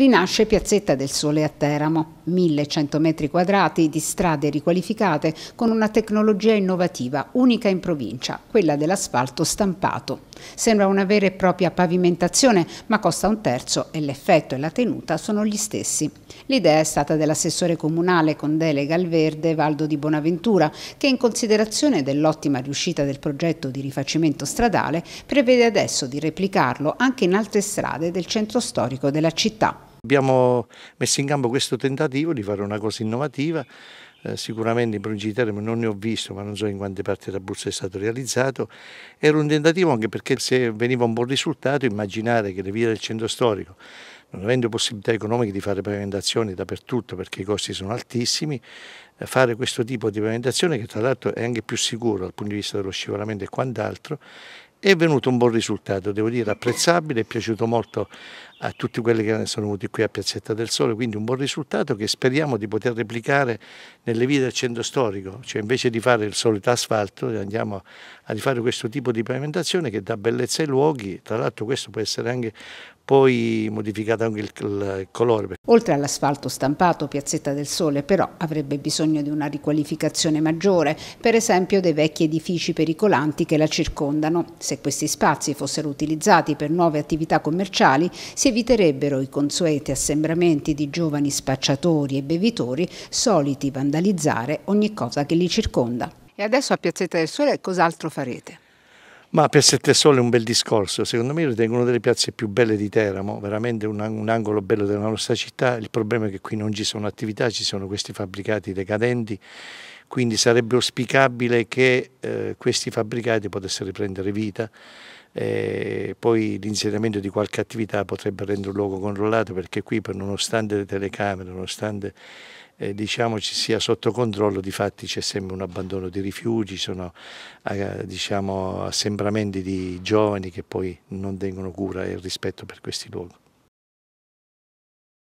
rinasce Piazzetta del Sole a Teramo, 1100 metri quadrati di strade riqualificate con una tecnologia innovativa, unica in provincia, quella dell'asfalto stampato. Sembra una vera e propria pavimentazione, ma costa un terzo e l'effetto e la tenuta sono gli stessi. L'idea è stata dell'assessore comunale con delega al verde Valdo di Bonaventura, che in considerazione dell'ottima riuscita del progetto di rifacimento stradale prevede adesso di replicarlo anche in altre strade del centro storico della città. Abbiamo messo in campo questo tentativo di fare una cosa innovativa, eh, sicuramente in provincia di Teramo non ne ho visto, ma non so in quante parti d'Abruzzo è stato realizzato. Era un tentativo anche perché se veniva un buon risultato immaginare che le vie del centro storico, non avendo possibilità economiche di fare pavimentazioni dappertutto perché i costi sono altissimi, eh, fare questo tipo di pavimentazione che tra l'altro è anche più sicuro dal punto di vista dello scivolamento e quant'altro è venuto un buon risultato, devo dire apprezzabile, è piaciuto molto a tutti quelli che sono venuti qui a Piazzetta del Sole, quindi un buon risultato che speriamo di poter replicare nelle vie del centro storico, cioè invece di fare il solito asfalto andiamo a rifare questo tipo di pavimentazione che dà bellezza ai luoghi, tra l'altro questo può essere anche poi modificato anche il, il colore. Oltre all'asfalto stampato Piazzetta del Sole però avrebbe bisogno di una riqualificazione maggiore, per esempio dei vecchi edifici pericolanti che la circondano. Se questi spazi fossero utilizzati per nuove attività commerciali si eviterebbero i consueti assembramenti di giovani spacciatori e bevitori soliti vandalizzare ogni cosa che li circonda. E adesso a Piazzetta del Sole cos'altro farete? Ma per Sette Sole è un bel discorso, secondo me ritengo una delle piazze più belle di Teramo, veramente un, un, angolo bello della nostra città, il problema è che qui non ci sono attività, ci sono questi fabbricati decadenti, quindi sarebbe auspicabile che eh, questi fabbricati potessero riprendere vita e eh, poi l'insediamento di qualche attività potrebbe rendere un luogo controllato perché qui nonostante le telecamere, nonostante eh, diciamo, ci sia sotto controllo, di fatti c'è sempre un abbandono di rifugi, sono eh, diciamo, assembramenti di giovani che poi non tengono cura e rispetto per questi luoghi.